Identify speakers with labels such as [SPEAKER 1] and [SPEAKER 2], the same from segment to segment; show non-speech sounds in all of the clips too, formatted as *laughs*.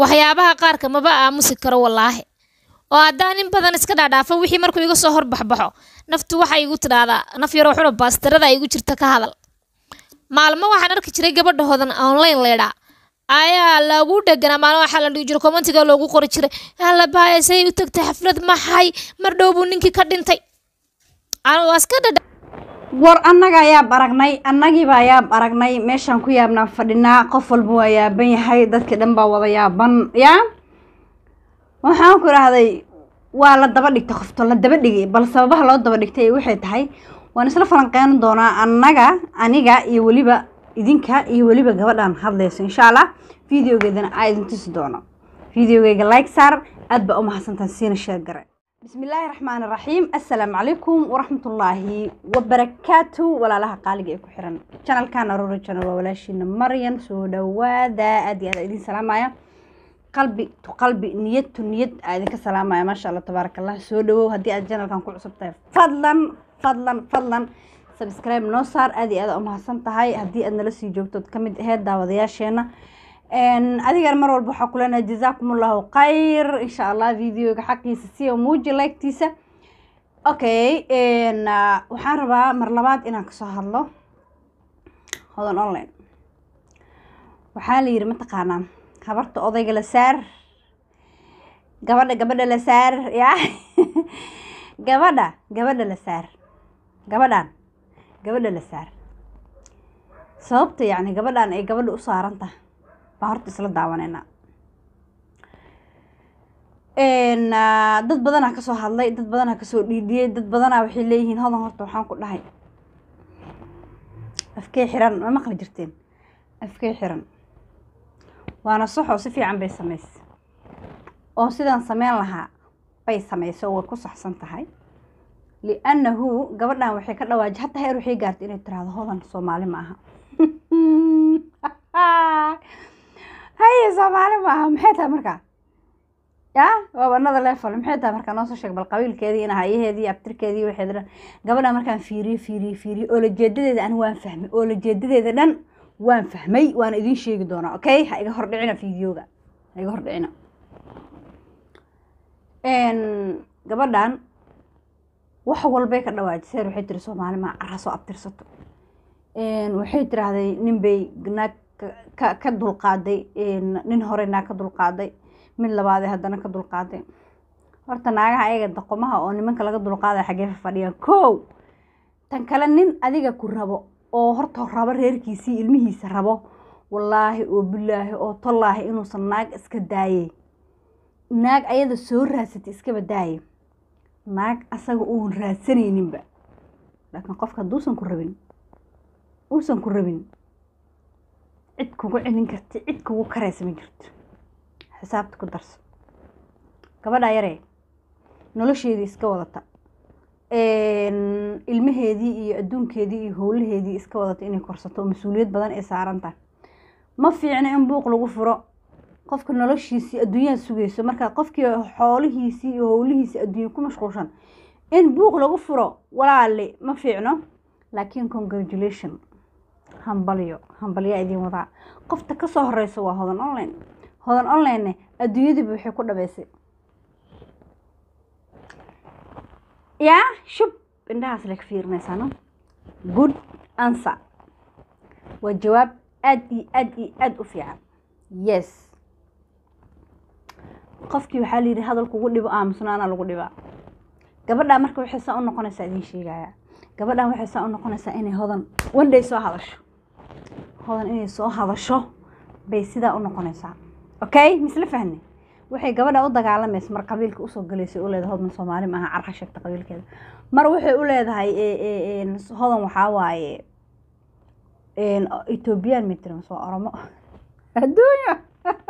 [SPEAKER 1] waxyaabaha qaarka maba aamusi karo wallaahi oo haddaan in badan iska dhaadhaafo wixii markuu iga soo horbaxbaxo naftu waxay igu tidhaahdaa naf yaro xuna baastirada igu jirta ka hadal maalmo waxaan arki jiray gabadha hodan online leydhaa ayaa lagu dheganaa maalmo waxaa la dhigi jiray kommentiga loogu qori jiray allabaaya say u tagtay xaflad maxay mar dhow buu ninkii ka dhintay waa iska dhadha war annaga ayaa
[SPEAKER 2] baragnay annagiiba ayaa baragnay meeshaan ku yaabnaa fadhinaa qof walba waa yaaban yahay dadkii dhan baa wada yaaban yaa waxaan ku idhaahday waa la daba dhigta qofto la daba dhigay bal sababaha loo daba dhigtay waxay tahay waan isla falanqeyn doonaa annaga aniga iyo weliba idinka iyo weliba gabadhaan hadlayso insha allah videogeedana aa idin tusi doono videogeyga like saar aad ba u mahadsantaan siina sheer gare bismi illaahi raxmaan raxiim assalaamu calaykum waraxmat ullaahi wabarakaatu walaalaha qaaliga ee ku xiran janalkan aroora janal waa walaashiina maryan soo dhawaada aad iyo aad idin salaamaya qalbi tu qalbi niyad tu niyad aa idinka salaamaya maasha allah tabaarak allah soo dhawow haddii aad janalkan ku cusub tahay fadlan fadlan fadlan subscribe noo saar aad iyo aad umahadsan tahay haddii aad nala sii joogtood ka mid aheyd daawadayaasheena adigana mar walba waxaa kulenaha jazakum allahu khayr insha allah videoga xaqiisa siya muuji liketiisa okay ah, waxaan rabaa mar labaad inaan kasoo hadlo hodan online waxaa la yidhi mataqaanaa habarta odayga la saar gabadha gabadha la saar ya *laughs* gabadha gabadha la saar gabadhaan gabadha la saar sababta yacni gabadhaan ay gabadha u saaran tahay baa horta isla daawaneynaa ah, dad badanaa ah kasoo hadlay dad badanaa ah kasoo dhiidhiyey dad badanaa waxay leeyihiin hodan horta waxaan ku dhahay afkey xiran ma maqli jirteen afkey xiran waana soxoo si fiican bay samaysa oo sidaan sameyn lahaa bay samaysa oo way ku saxsan tahay liannahu gabadhan waxay ka dhawaajay hataa heer waxay gaartay inay tiraahdo hodan soomaali ma aha *laughs* haye soomaali maaha maxay tahay markaa ya waaba another level maxay tahay markaa soo sheeg bal qabiilkeedii ina hayaheedii abtirkeedii waxeed dhan gabadha markaan fiiriyo fiiriyo fiiriyo oolajeedadeeda ani waan fahmay oola jeedadeeda dhan waan fahmay waana idiin sheegi doonaa okay ha iga hordhicina videoga ha iga hordhicina gabadhan wax walbay ka dhawaajiseen waxay tiri soomaali maa carasoo abtirsato waxay tirahday nin bay naag ka dulqaaday nin horena ka dulqaaday mid labaadee haddana ka dulqaaday horta naagaha ayaga daqomaha oo nimanka laga dulqaadaya xagee fadhiyaan kow tan kale nin adiga ku rabo oo horta rabo reerkiisii ilmihiisa rabo wallaahi oo bilaahi oo tolaahi inuusan naag iska daayey naag ayada soo raadsatay iskaba daaye naag asaga uun raadsanayninba laakiin qofka haduusan ku rabin uusan ku rabin cid kugu celin karti cid kugu karaysa ma jirto xisaabta ku darso gabadhaa yaree nolosheedii iska wadata ilmaheedii iyo adduunkeedii iyo howlaheedii iska wadata inay korsato oo mas-uuliyad badan ay saaran ma fiicna in buuq lagu furo qofka noloshiisii adduunyaha sugayso marka qofkii xoolihiisii iyo howlihiisii adduunya ku mashquulshan in buuq lagu furo walaali ma fiicno laakiin congratulation hambalyo hambalyaa idiin wadaa qofta ka soo horeysa waa hodan online hodan onlinene adduunyadiiba waxay ku dhabeysay yaa shub indhahaas le ka fiirinaysaano good answer waa jawaab aad iyo aad iyo aada u fiican yes qofkii waxaa la yidhi hadal kugu dhibo aamusna lagu dhibaa gabadhaa marka waxay saa u noqonaysaa idiin sheegayaa gabadhan waxay saa u noqonaysaa inay hodan wandhay soo hadasho hodan inay soo hadasho bay sidaa u noqonaysaa okay misla fahne waxay gabadha u dagaalamaysa mar qabiilka usoo galaysay u leedahay hodan soomaali maaha carxa sheegta qabiilkeeda mar waxay u leedahay e, e, hodan waxaa waaye ethoobiyan matrams waa oromo *laughs* adduunya *laughs*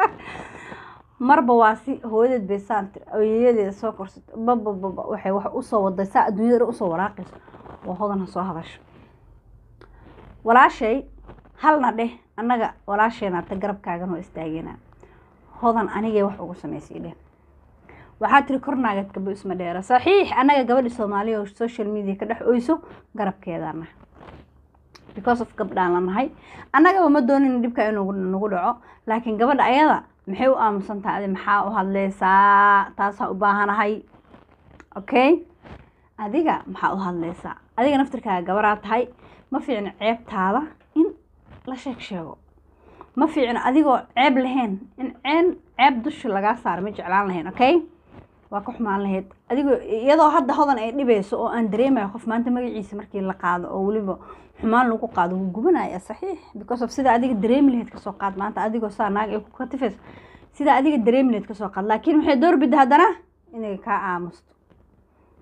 [SPEAKER 2] marba waa si hooyadeed bay saan tiri soo korsata babababa waxay wax usoo waday saa adduunyada usoo waraaqaysa oo hodan soo hadasho walaashay halna dheh annaga walaasheen arta garabkaagan oo istaageena hodan anigee wax ugu samaysay dheh waxaa tiri kornaagad gabo isma dheera saxiix annaga gabadhi soomaaliya oo social media ka dhex oyso garabkeedaana because of gabdhaan la nahay annagaba ma doonin dhibka innugu dhaco laakiin gabadha ayada maxay u aamusan taha adi maxaa u hadleysaa taasaa u baahanahay okay adiga maxaa u hadleysaa adiga naftirkaaga gabaraad tahay ma fiicna ceebtaada in la sheeg sheego ma fiicno adigoo ceeb lahayn in ceen ceeb dusha lagaa saaro ma jeclaan lahayn okay waa ka xumaan lahayd adigoo iyadoo hadda hodan ay dhibayso oo aan dareemayo qof maanta magaciisa markii la qaado oo weliba xumaan lagu qaado wuu gubanaya saxiix because of sidaa adiga dareemi lahayd kasoo qaad maanta adigoo saa naag ay ku katifayso sidaa adiga dareemi lahayd kasoo qaad laakiin waxay bidda haddana inay kaa aamusto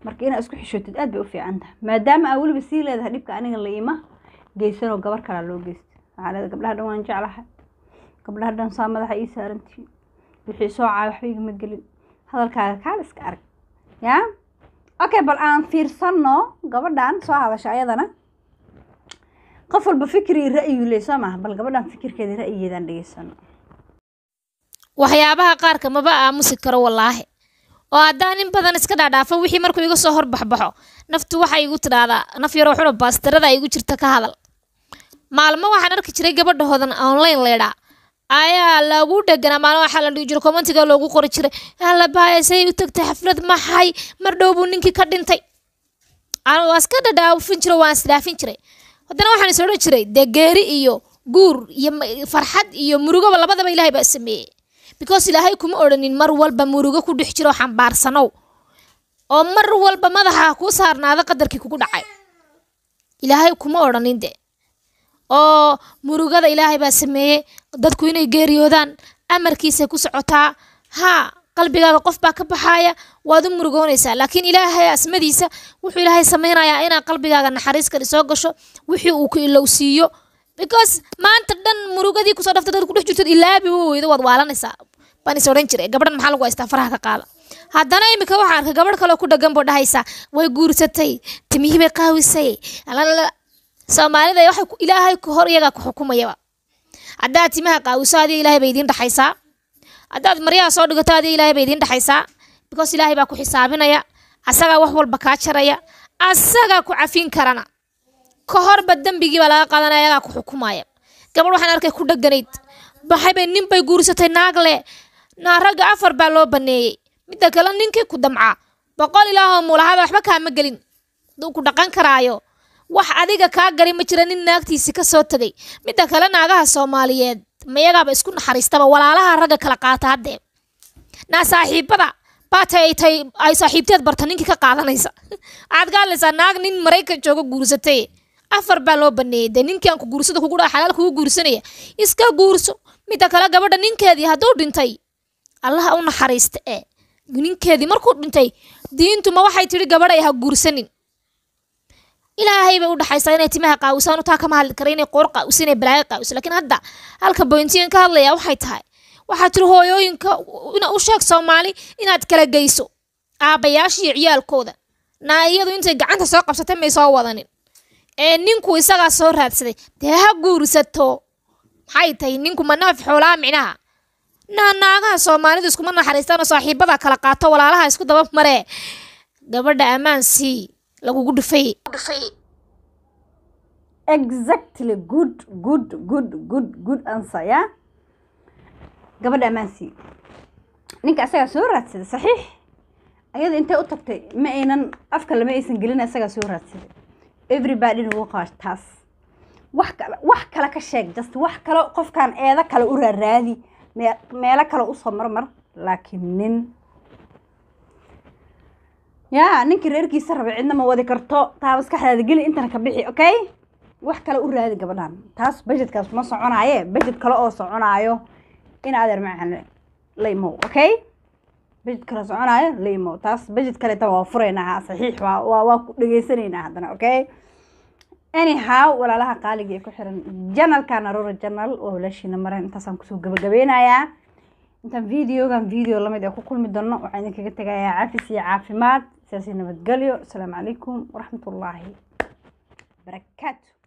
[SPEAKER 2] marka inaad isku xishootid aad bay u fiican tahay maadaama aa weliba sii leedahay dhibka aniga la ima geysanoo gabar kalaa loo geysta waxaa leedahay gabdhaha dhan waan jeclahay gabdhaha dhan saa madaxa ii saarantihiin wixii soo caa waxba igama gelin hadalkaaga kaal iska arag ya okay bal aan fiirsanno gabadhaan soo hadasha ayadana qof walba fikri ra'yiyu leh soo maaha bal gabadhaan fikirkeeda ra'yigeedaan dhegeysano
[SPEAKER 1] waxyaabaha qaarka maba aamusi karo wallaahi oo haddaan in badan iska dhaadhaafo wixii markuu iga soo horbaxbaxo naftu waxa igu tidhaahdaa naf yaroo xuna baastarada igu jirta ka hadal maalmo waxaan arki jiray gabadha hodan online leydhaa ayaa lagu dheganaa maalin waxaa la dhigi jiro commentiga loogu qori jiray allabaaya say u tagtay xaflad maxay mar dhow ninkii ka dhintay waa iska dhadhaafin jiray waan isdhaafin jiray haddana waxaan is odhan jiray dee iyo guur iyo farxad iyo murugaba labadaba ilaahay baa sameeyey because ilaahay kuma odhanin mar walba murugo ku dhex jiro xambaarsanow oo mar walba madaxa ku saarnaada qadarkii kugu dhacay ilaahay kuma odhanin de oo murugada ilaahay baa sameeyey dadku inay geeriyoodaan amarkiisa ku socotaa haa qalbigaaga qof baa ka baxaaya waad u murugoonaysaa laakiin ilaahay asmadiisa wuxuu ilaahay samaynayaa inaad qalbigaaga naxariis kale soo gasho wixii uu ku ilowsiiyo because maanta dhan murugadii kusoo dhaftay dad kudhex jirtood ilaabi weydo waad waalanaysaa baan is odhan jiray gabadhan maxaa lagu haystaa faraha ka qaada haddana imika waxaa arkay gabadh kaleo ku dhagan boo dhahaysaa way guursatay timihii bay qaawisay soomaalida ilaahay hor iyagaa ku xukumayaba haddaad timaha qaawiso adiga ilaahay bay idiin dhaxaysaa haddaad maryaha soo dhigato adiga ilaahay bay idiin dhaxaysaa because ilaahay baa ku xisaabinaya asagaa wax walba kaa jaraya asagaa ku cafin karana ka horba dembigii laga qaadanaya ayagaa ku xukumaya gabadh waxaan arkay ku dheganayd baxaybay nin bay guursatay naag leh naa ragga afar baa loo baneeyey midda kale ninkii ku damcaa boqol ilaahoo muulahada waxba kaama gelin haduu ku dhaqan karaayo wax adiga kaa gari ma jira nin naagtiisi ka soo tegay midda kale naagaha soomaaliyeed mayagaaba isku naxariistaba walaalaha ragga kala qaata haddee naa saaxiibada baata ay saaxiibteed barta ninkii ka qaadanaysa waxaad *laughs* gaalaysaa naag nin maraykan jooga guursatay afar baa loo baneeyay de ninkan ku guursada kugua xalaal kugu guursanaya iska guurso midda kale gabadha ninkeedii hadduu dhintay allaha u naxariista ee ninkeedii markuu dhintay diintuma waxay tihi gabadhay ha guursanin ilaahay bay u dhaxaysaa inay timaha qaawisaan u kama hadli kara inay qoor qaawis inay balaayo qaawis laakiin hadda halka bointiyan ka hadlayaa waxay tahay waxaa tiri hooyooyinka ina u sheeg soomaali inaad kala geyso aabbayaasha ciyaalkooda naa iyadu intay gacanta soo qabsatay may soo wadanin ee ninku isagaa soo raadsaday dee ha guursato maxay tahay ninku manaafi xoolaha micnaha naanaagaha soomaalidu iskuma naxariistaanoo saaxiibada kala qaato walaalaha isku daba maree gabadha ammaan sii lagugu dhufay exactly
[SPEAKER 2] good good good good good answer ya gabadha ammaansi ninka isagaa soo raadsaday saxiix ayada intay u tagtay ma aynan afkale ma aysan gelin isagaa soo raadsaday everybadyn ugu qaataas wax kale wax kale ka sheeg just wax kale qofkaan eedo kale u raaraadi meelo kale usoo marmar laakiin nin yaa ninkii reerkiisa raba cidna ma wadi karto taa maskaxdaada geli intana ka bixi okay wax kale u raadi gabadhan taas bajetkaas ma soconaaye bajet kale oo soconaayo in adeer macan leymow okay bajed kale soconayo limo taas bajed kaleta waa furaynaa saxiix waa ku dhegeysanayna haddana okay anyhow walaalaha qaaliga ee ku xiran janalka narora janal oo walaashiina maren intaasaan kusoo gabagabeynayaa intaan videogan video lamid ee ah ku kulmi doono waxaa idinkaga tegayaa cafis iyo caafimaad siyaasi nabadgelyo asalaamu calaykum waraxmatullaahi ullaahi barakaatu